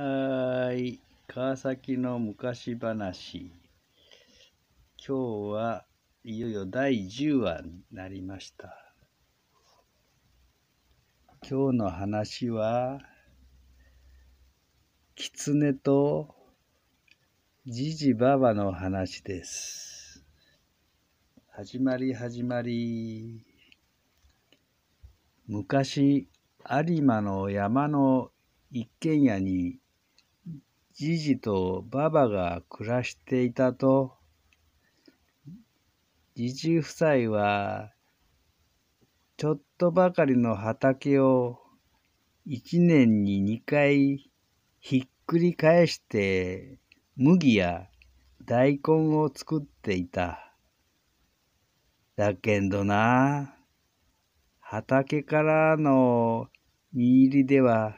はい。川崎の昔話。今日はいよいよ第10話になりました。今日の話は、狐とじじばばの話です。始まり始まり。昔、有馬の山の一軒家にじじとばばが暮らしていたと、じじ夫妻は、ちょっとばかりの畑を一年に二回ひっくり返して麦や大根を作っていた。だけどな、畑からの実入りでは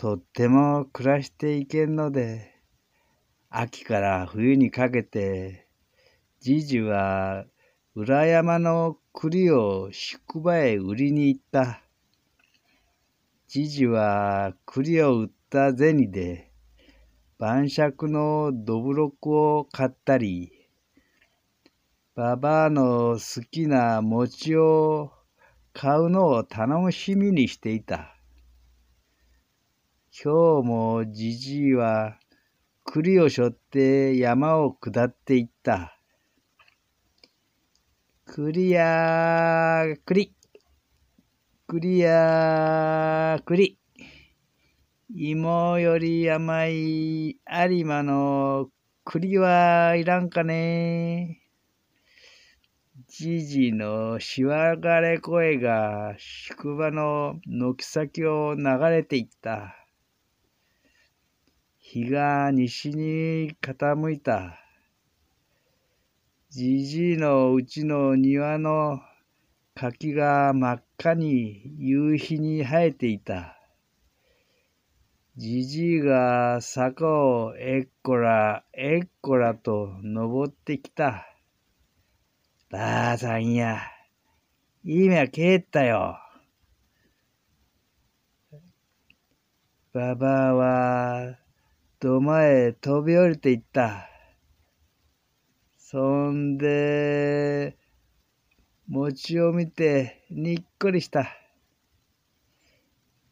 とっても暮らしていけんので、秋から冬にかけて、じじは裏山の栗を宿場へ売りに行った。じじは栗を売った銭で、晩酌のどぶろくを買ったり、ばばあの好きな餅を買うのを楽しみにしていた。今日もじじいは栗を背負って山を下っていった。栗や栗。栗や栗。芋より甘い有馬の栗はいらんかね。じじのしわがれ声が宿場の軒先を流れていった。日が西に傾いた。じじいのうちの庭の柿が真っ赤に夕日に生えていた。じじいが坂をえっこらえっこらと登ってきた。ばあさんや、今帰ったよ。ばばあは土間へ飛び降りていった。そんで、餅を見てにっこりした。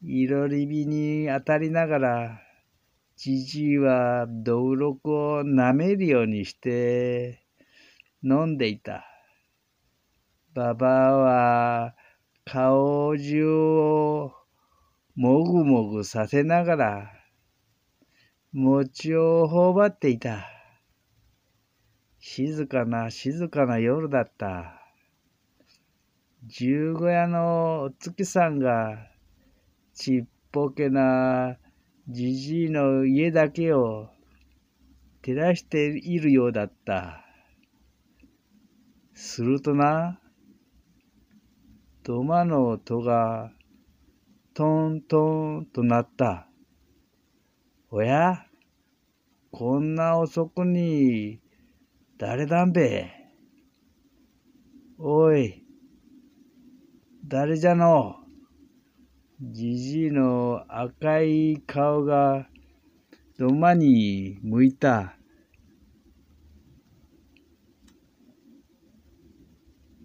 いろり火に当たりながら、じじいはどうろこをなめるようにして飲んでいた。ばばあは顔中をもぐもぐさせながら餅を頬張っていた。静かな静かな夜だった。十五夜のお月さんがちっぽけなじじいの家だけを照らしているようだった。するとな、土間の音がトントンとなった。おやこんな遅くに、誰だんべおい、誰じゃのじじいの赤い顔が、どまに向いた。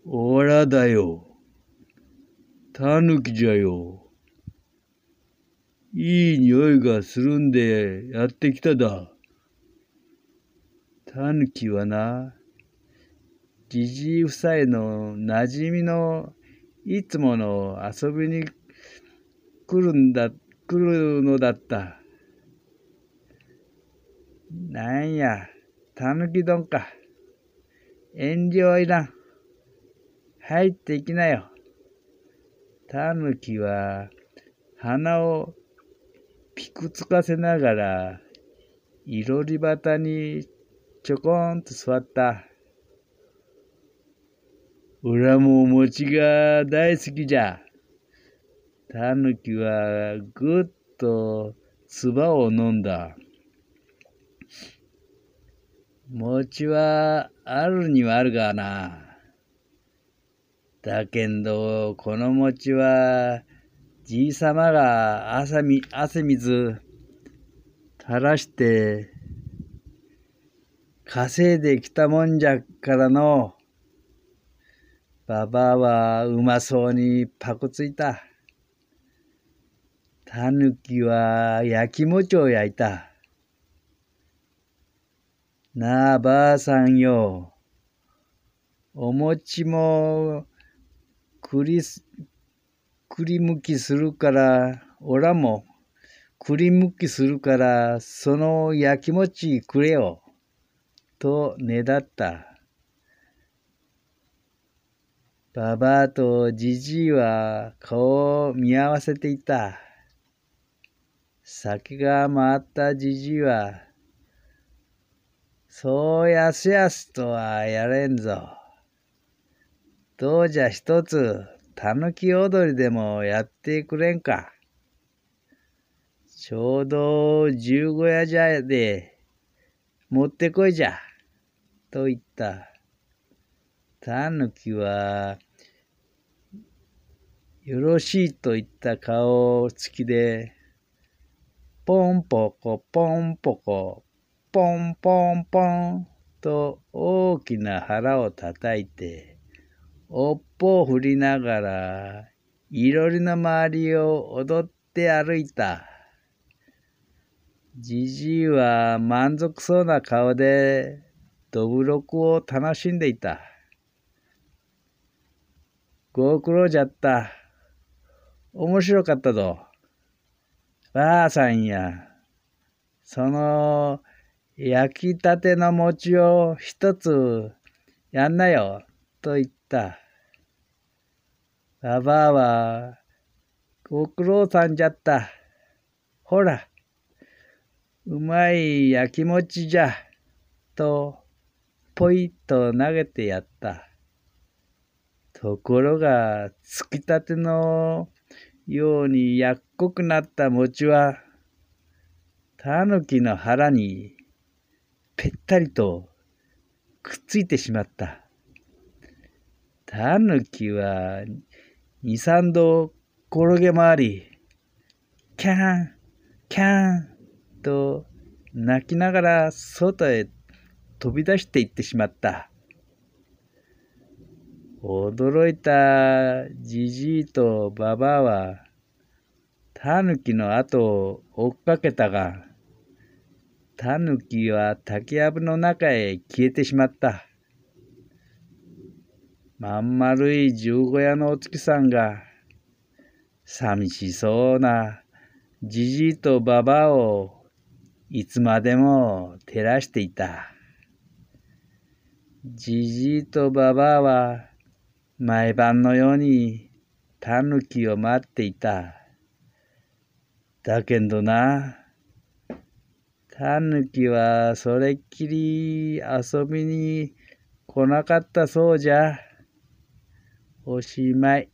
おらだよ。たぬきじゃよ。いい匂いがするんでやってきただ。タヌキはな、じじい夫妻のなじみのいつもの遊びに来るんだ、来るのだった。なんや、たぬき丼か。遠慮いらん。入っていきなよ。たぬきは鼻をピクつかせながら、いろりばたにちょこんと座った。俺はもう餅が大好きじゃ。タヌキはぐっと唾を飲んだ。餅はあるにはあるがな。だけど、この餅は、じいさまが汗み汗水垂らして稼いできたもんじゃからのばばはうまそうにパコついた。たぬきは焼きもちを焼いた。なあばあさんよ。お餅もくりす、くりむきするから、おらもくりむきするから、その焼きもちくれよ。とねだった。ばばあとじじいは顔を見合わせていた。先が回ったじじいは、そうやすやすとはやれんぞ。どうじゃ一つ、たぬき踊りでもやってくれんか。ちょうど十五夜じゃで、持ってこいじゃ。と言った。ぬきは、よろしいと言った顔つきで、ポンポコポンポコ、ポンポンポンと大きな腹をたたいて、尾っぽを振りながら、いろりの周りを踊って歩いた。じじいは満足そうな顔でどぶろくを楽しんでいた。ご苦労じゃった。面白かったぞ。ばあさんや、その焼きたての餅を一つやんなよ、と言った。ばばあは、ご苦労さんじゃった。ほら、うまい焼き餅じゃ、とぽいと投げてやった。ところが、つきたてのようにやっこくなった餅は、タヌキの腹にぺったりとくっついてしまった。タヌキは二三度転げ回り、キャン、キャンと泣きながら外へ飛び出していってしまった。驚いたじじいとばばあは、たぬきの後を追っかけたが、たぬきは竹やぶの中へ消えてしまった。まん丸い十五夜のお月さんが、寂しそうなじじいとばばあをいつまでも照らしていた。じじいとばばあは毎晩のようにたぬきを待っていた。だけどな、たぬきはそれっきり遊びに来なかったそうじゃ。おしまい。